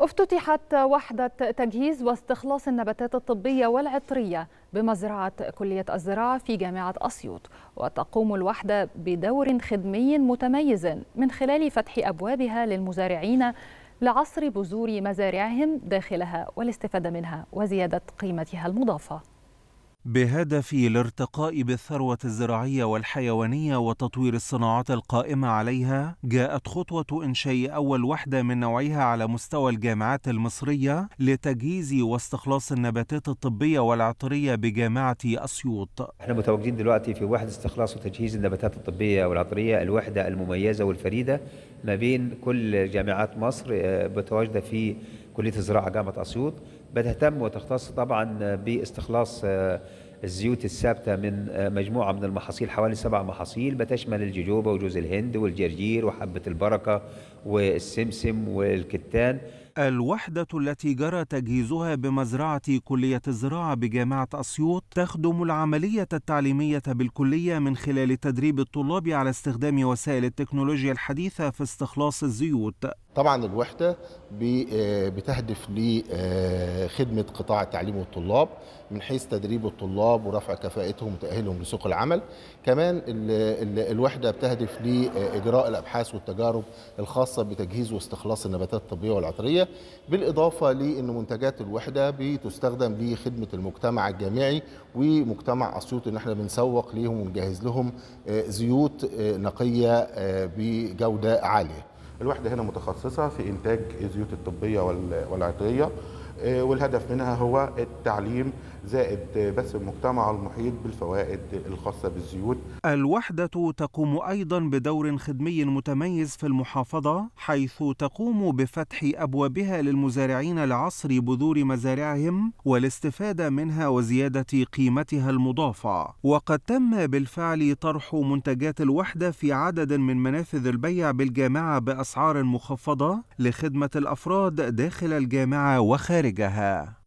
افتتحت وحدة تجهيز واستخلاص النباتات الطبية والعطرية بمزرعة كلية الزراعة في جامعة أسيوط وتقوم الوحدة بدور خدمي متميز من خلال فتح أبوابها للمزارعين لعصر بذور مزارعهم داخلها والاستفادة منها وزيادة قيمتها المضافة بهدف الارتقاء بالثروة الزراعية والحيوانية وتطوير الصناعات القائمة عليها، جاءت خطوة إنشاء أول وحدة من نوعها على مستوى الجامعات المصرية لتجهيز واستخلاص النباتات الطبية والعطرية بجامعة أسيوط. احنا متواجدين دلوقتي في وحدة استخلاص وتجهيز النباتات الطبية والعطرية، الوحدة المميزة والفريدة ما بين كل جامعات مصر آه، متواجدة في كليه الزراعه جامعه اسيوط بتهتم وتختص طبعا باستخلاص آه، الزيوت الثابته من آه، مجموعه من المحاصيل حوالي سبع محاصيل بتشمل الججوبه وجوز الهند والجرجير وحبه البركه والسمسم والكتان الوحدة التي جرى تجهيزها بمزرعة كلية الزراعة بجامعة أسيوط تخدم العملية التعليمية بالكلية من خلال تدريب الطلاب على استخدام وسائل التكنولوجيا الحديثة في استخلاص الزيوت طبعا الوحدة آه، بتهدف لخدمة آه، قطاع التعليم والطلاب من حيث تدريب الطلاب ورفع كفاءتهم وتأهيلهم لسوق العمل كمان الوحدة بتهدف لإجراء آه، الأبحاث والتجارب الخاصة بتجهيز واستخلاص النباتات الطبية والعطرية بالإضافة لأن منتجات الوحدة بتستخدم لخدمة المجتمع الجامعي ومجتمع أسيوط إن احنا بنسوق ليهم ونجهز لهم آه، زيوت آه، نقية آه، بجودة عالية الوحدة هنا متخصصة في إنتاج الزيوت الطبية والعطرية إيه، والهدف منها هو التعليم زائد بث المجتمع المحيط بالفوائد الخاصة بالزيوت الوحدة تقوم أيضا بدور خدمي متميز في المحافظة حيث تقوم بفتح أبوابها للمزارعين لعصر بذور مزارعهم والاستفادة منها وزيادة قيمتها المضافة وقد تم بالفعل طرح منتجات الوحدة في عدد من منافذ البيع بالجامعة بأسعار مخفضة لخدمة الأفراد داخل الجامعة وخارجها خارجها